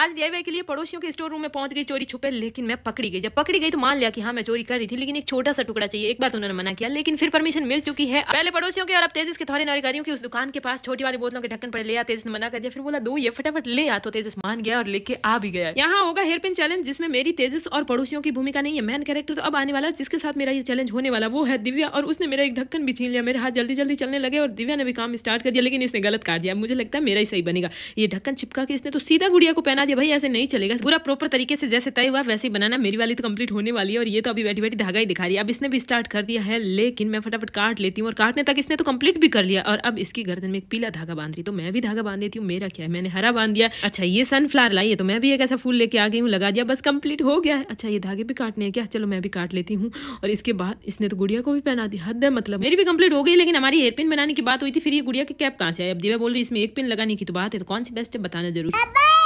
आज दिया के लिए पड़ोसियों के स्टोर रूम में पहुंच गई चोरी छुपे लेकिन मैं पकड़ी गई जब पकड़ी गई तो मान लिया कि हाँ मैं चोरी कर रही थी लेकिन एक छोटा सा टुकड़ा चाहिए एक बार तो उन्होंने मना किया लेकिन फिर परमिशन मिल चुकी है पहले पड़ोसियों के और अब तेजस के थोड़े नारिकारियों की उस दुकान के पास छोटी वाली बोतलों के ढक्कन पर ले आ तेजस ने मना कर दिया फिर बोला दो ये फटाफट ले आ तो तेजस मान गया और लेके आ भी गया यहाँ होगा हेरपिन चैलेंज जिसमें मेरी तेजस और पड़ोसियों की भूमिका नहीं है मैन कैरेक्टर तो अब आने वाला जिसके साथ मेरा ये चैलेंज होने वाला वो है दिव्या और उसने मेरा एक ढक्कन भी छीन लिया मेरे हाथ जल्दी जल्दी चलने लगे और दिव्या ने भी काम स्टार्ट कर दिया लेकिन इसने गलत काट दिया मुझे लगता है मेरा ही सही बनेगा ये ढक्कन चिपका के इसने तो सीधा गुड़िया को पहना दिया भाई ऐसे नहीं चलेगा पूरा प्रॉपर तरीके से जैसे तय हुआ वैसे ही बनाना मेरी वाली तो कंप्लीट होने वाली है और ये तो अभी बैठी बैठी धागा ही दिखा रही है अब इसने भी स्टार्ट कर दिया है लेकिन मैं फटाफट काट लेती हूँ और काटने तक इसने तो कंप्लीट भी कर लिया और अब इसकी गर्दन में एक पीला धागा बांध रही तो मैं भी धागा बांध देती हूँ मेरा क्या है मैंने हरा बांध दिया अच्छा ये सनफ्लावर लाइए तो मैं भी एक ऐसा फूल लेके आ गई हूँ लगा दिया बस कंप्लीट हो गया है अच्छा ये धागे भी काटने हैं क्या चलो मैं भी काट लेती हूँ और इसके बाद इसने तो गुड़िया को भी पहना दी हद है मतलब मेरी भी कंप्लीट हो गई लेकिन हमारी हेयर पिन बनाने की बात हुई थी फिर ये गुड़िया की कैप कहाँ से आई अब दिव्या बोल रही इसमें एक पिन लगाने की तो बात है तो कौन सी बेस्ट है बताना जरूर